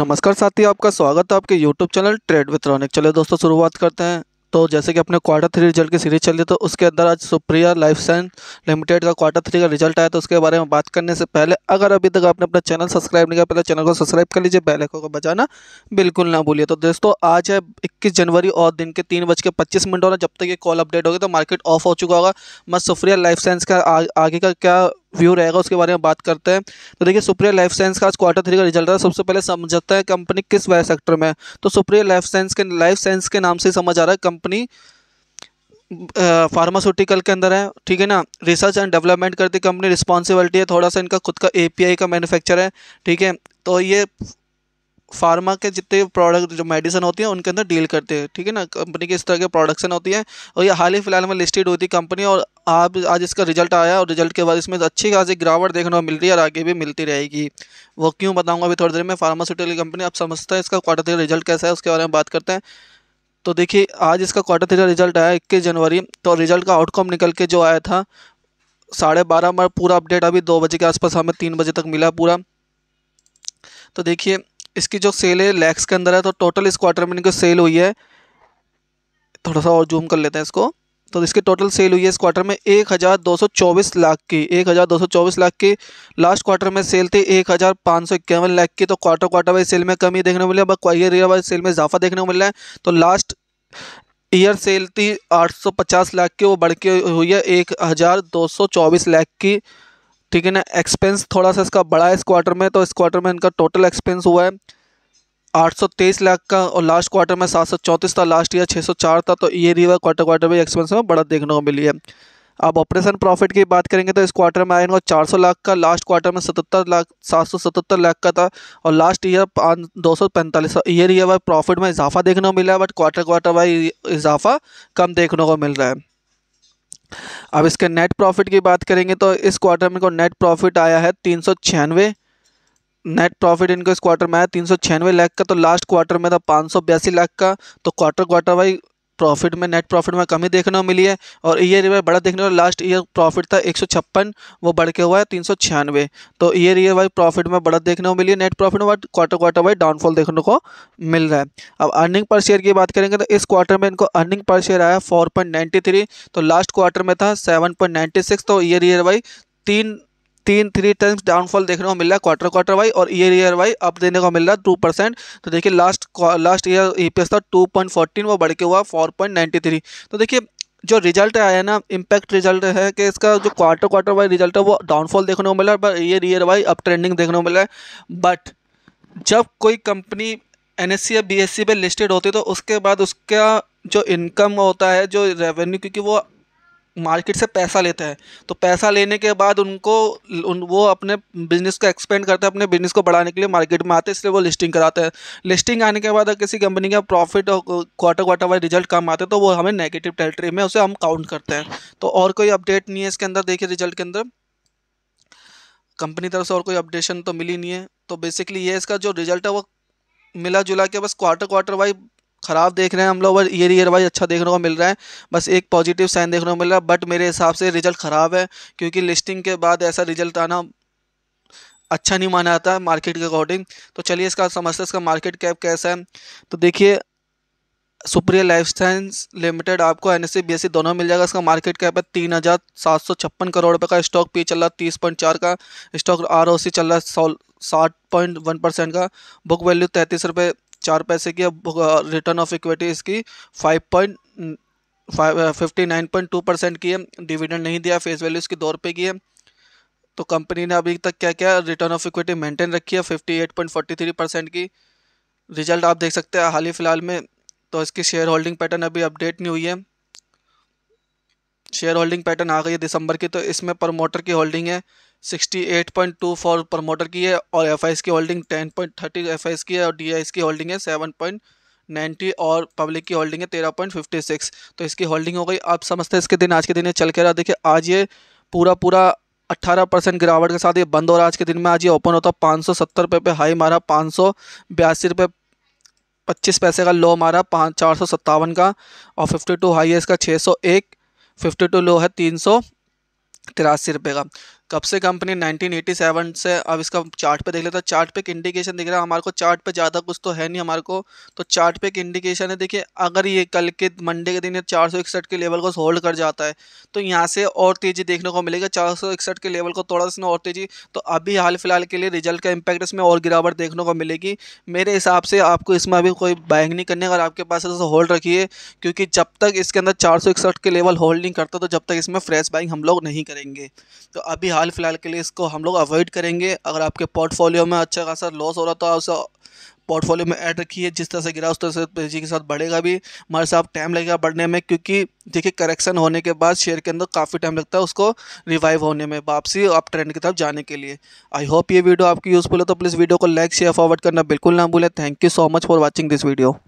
नमस्कार साथी आपका स्वागत है आपके YouTube channel trade with Ronik चले दोस्तों शुरुआत करते हैं तो जैसे कि अपने क्वार्टर थ्री रिजल्ट की सीरीज चल रही तो उसके अंदर आज सुप्रिया लाइफ साइंस लिमिटेड का क्वार्टर थ्री का रिजल्ट आया तो उसके बारे में बात करने से पहले अगर अभी तक आपने अपना चैनल सब्सक्राइब नहीं किया पहले चैनल को सब्सक्राइब कर लीजिए बेल आइकन को बजाना बिल्कुल ना भूलिए तो दोस्तों आज है इक्कीस जनवरी और दिन के तीन बज के पच्चीस मिनट होना जब तक ये कॉल अपडेट होगी तो मार्केट ऑफ हो चुका होगा मैं सुप्रिया लाइफ साइंस का आगे का क्या व्यू रहेगा उसके बारे में बात करते हैं तो देखिए सुप्रिया लाइफ साइंस का आज क्वार्टर थ्री का रिजल्ट रहा सबसे पहले समझता है कंपनी किस वायर सेक्टर में है तो सुप्रिया लाइफ साइंस के लाइफ साइंस के नाम से समझ आ रहा है कंपनी फार्मास्यूटिकल के अंदर है ठीक है ना रिसर्च एंड डेवलपमेंट करती कंपनी रिस्पॉन्सिबिलिटी है थोड़ा सा इनका खुद का ए का मैन्युफैक्चर है ठीक है तो ये फार्मा के जितने प्रोडक्ट जो मेडिसिन होती है उनके अंदर डील करते हैं ठीक है ना कंपनी की इस तरह के प्रोडक्शन होती है और ये हाल ही फिलहाल में लिस्टेड हुई थी कंपनी और आप आज इसका रिजल्ट आया और रिजल्ट के बाद इसमें अच्छी खासी गिरावट देखने को मिल रही है और आगे भी मिलती रहेगी वो क्यों बताऊंगा अभी थोड़ी देर में फार्मास्यूटिकल कंपनी आप समझते हैं इसका क्वार्टर थ्री रिजल्ट कैसा है उसके बारे में बात करते हैं तो देखिए आज इसका क्वार्टर थ्री रिजल्ट आया इक्कीस जनवरी तो रिजल्ट का आउटकम निकल के जो आया था साढ़े बारह में पूरा अपडेट अभी दो बजे के आसपास हमें तीन बजे तक मिला पूरा तो देखिए इसकी जो सेल है लैक्स के अंदर है तो टोटल इस क्वार्टर में इनकी सेल हुई है थोड़ा सा और जूम कर लेते हैं इसको तो इसकी टोटल सेल हुई है इस क्वार्टर में एक हज़ार दो सौ चौबीस लाख की एक हज़ार दो सौ चौबीस लाख की लास्ट क्वार्टर में सेल थी एक हज़ार पाँच सौ इक्यावन लाख की तो क्वार्टर क्वार्टर वाइज सेल में कमी देखने को मिली है क्वाइयर ईयर वाइज सेल में इजाफा देखने को मिल रहा है तो लास्ट ईयर सेल थी आठ सौ पचास लाख की वो बढ़ के हुई है एक हज़ार दो सौ चौबीस लाख की ठीक है ना एक्सपेंस थोड़ा सा इसका बढ़ा है इस क्वार्टर में तो इस क्वार्टर में इनका टोटल एक्सपेंस हुआ है 823 लाख का और लास्ट क्वार्टर में सात था लास्ट ईयर 604 था तो ये रिवर क्वार्टर क्वार्टर में एक्सपेंस में बड़ा देखने को मिली है अब ऑपरेशन प्रॉफिट की बात करेंगे तो इस क्वार्टर में आएगा 400 लाख का लास्ट क्वार्टर में 77 लाख 777 लाख का था और लास्ट ईयर पाँच दो सौ पैंतालीस ईयर ईयर वाइज प्रॉफिट में इजाफा देखने को मिला है बट क्वार्टर क्वार्टर वाइज इजाफा कम देखने को मिल रहा है अब इसके नेट प्रॉफिट की बात करेंगे तो इस क्वार्टर में को नेट प्रॉफिट आया है तीन सौ छियानवे नेट प्रॉफिट इनका इस क्वार्टर में आया तीन सौ छियानवे लाख का तो लास्ट क्वार्टर में था पाँच सौ बयासी लाख का तो क्वार्टर क्वार्टर वाई प्रॉफिट में नेट प्रॉफिट में कमी देखने को मिली है और ईयर ईयर बड़ा देखने को लास्ट ईयर प्रॉफिट था एक सौ छप्पन वो बढ़ के हुआ है तीन सौ छियानवे तो ईयर ईयर वाइज प्रॉफिट में बढ़त देखने को मिली है नेट प्रॉफिट में क्वार्टर क्वार्टर वाइज डाउनफॉल देखने को मिल रहा है अब अर्निंग पर शेयर की बात करेंगे तो इस क्वार्टर में इनको अर्निंग पर शेयर आया फोर तो लास्ट क्वार्टर में था सेवन तो ईयर ईयर वाइज तीन तीन थ्री टन डाउनफॉल देखने को मिल रहा है क्वार्टर क्वार्टर वाई और ईयर ईयर वाई अप देने को मिल रहा है टू परसेंट तो देखिए लास्ट लास्ट ईयर ई था टू पॉइंट फोर्टीन वो बढ़ के हुआ फोर पॉइंट नाइन्टी थ्री तो देखिए जो रिजल्ट आया ना इम्पैक्ट रिजल्ट है कि इसका जो क्वार्टर क्वार्टर वाइज रिजल्ट है वो डाउनफॉल देखने को मिला है पर year year Y up trending देखने को मिला है बट जब कोई कंपनी एन एस सी या बी एस सी पर लिस्टेड होती है तो उसके बाद उसका जो इनकम होता है जो रेवेन्यू क्योंकि वो मार्केट से पैसा लेता है तो पैसा लेने के बाद उनको उन वो अपने बिज़नेस को एक्सपेंड करता है अपने बिज़नेस को बढ़ाने के लिए मार्केट में आते हैं इसलिए वो लिस्टिंग कराते हैं लिस्टिंग आने के बाद अगर किसी कंपनी का प्रॉफिट और क्वार्टर क्वार्टर वाइज रिजल्ट कम आते हैं तो वो हमें नेगेटिव टेरिटरी में उसे हम काउंट करते हैं तो और कोई अपडेट नहीं है इसके अंदर देखिए रिजल्ट के अंदर कंपनी तरफ से और कोई अपडेशन तो मिली नहीं है तो बेसिकली ये इसका जो रिजल्ट है वो मिला जुला के बस क्वार्टर क्वार्टर वाइज ख़राब देख रहे हैं हम लोग बस ईयर ईयर वाइज अच्छा देखने को मिल रहा है बस एक पॉजिटिव साइन देखने को मिल रहा है बट मेरे हिसाब से रिजल्ट ख़राब है क्योंकि लिस्टिंग के बाद ऐसा रिजल्ट आना अच्छा नहीं माना जाता मार्केट के अकॉर्डिंग तो चलिए इसका समझते इसका मार्केट कैप कैसा है तो देखिए सुप्रिया लाइफ साइंस लिमिटेड आपको एन एस सी दोनों मिल जाएगा इसका मार्केट कैप है तीन हज़ार सात सौ छप्पन करोड़ रुपये का स्टॉक पी चल रहा है तीस पॉइंट चार का स्टॉक आर ओ सी चल रहा है सौ साठ पॉइंट वन परसेंट का बुक वैल्यू तैंतीस रुपये चार पैसे की अब रिटर्न ऑफ इक्विटी इसकी five point fifty nine point two percent की है डिविडेंड नहीं दिया फेस वैल्यू इसकी दो रुपये की है तो कंपनी ने अभी तक क्या क्या रिटर्न ऑफ इक्विटी मेंटेन रखी है fifty eight point forty three percent की रिजल्ट आप देख सकते हैं हाल ही फिलहाल में तो इसकी शेयर होल्डिंग पैटर्न अभी अपडेट नहीं हुई है शेयर होल्डिंग पैटर्न आ गई है दिसंबर की तो इसमें प्रमोटर की होल्डिंग है 68.2 फॉर प्रमोटर की है और एफ की होल्डिंग 10.30 एफ की है और डी की होल्डिंग है 7.90 और पब्लिक की होल्डिंग है 13.56 तो इसकी होल्डिंग हो गई आप समझते हैं इसके दिन आज के दिन ये चल के रहा देखिए आज ये पूरा पूरा 18 परसेंट गिरावट के साथ ये बंद हो रहा आज के दिन में आज ये ओपन होता पाँच सौ सत्तर रुपये पे हाई मारा पाँच सौ बयासी रुपये पच्चीस पैसे का लो मारा पाँच चार सौ सत्तावन का और फिफ्टी टू हाई है इसका छः सौ एक फिफ्टी टू लो है तीन सौ तिरासी रुपये का कब से कंपनी 1987 से अब इसका चार्ट पे देख लेता चार्ट तो पे एक इंडिकेशन दिख रहा है हमारे को चार्ट पे ज़्यादा कुछ तो है नहीं हमारे को तो चार्ट पे एक इंडिकेशन है देखिए अगर ये कल के मंडे के दिन ये चार के लेवल को होल्ड कर जाता है तो यहाँ से और तेज़ी देखने को मिलेगी चार के लेवल को थोड़ा सा और तेज़ी तो अभी हाल फिलहाल के लिए रिजल्ट का इम्पैक्ट इसमें और गिरावट देखने को मिलेगी मेरे हिसाब से आपको इसमें अभी कोई बाइंग नहीं करने अगर आपके पास ऐसा तो होल्ड रखिए क्योंकि जब तक इसके अंदर चार के लेवल होल्ड नहीं करता तो जब तक इसमें फ्रेश बाइंग हम लोग नहीं करेंगे तो अभी हाल फिलहाल के लिए इसको हम लोग अवॉइड करेंगे अगर आपके पोर्टफोलियो में अच्छा खासा लॉस हो रहा था उस पोर्टफोलियो में ऐड रखिए जिस तरह से गिरा उस तरह से तेजी के साथ बढ़ेगा भी हमारे साथ टाइम लगेगा बढ़ने में क्योंकि देखिए करेक्शन होने के बाद शेयर के अंदर काफ़ी टाइम लगता है उसको रिवाइव होने में वापसी अप ट्रेंड की तरफ जाने के लिए आई होप ये वीडियो आपकी यूज़फुल है तो प्लीज़ वीडियो को लाइक शेयर फॉरवर्ड करना बिल्कुल ना भूलें thank you so much for watching this video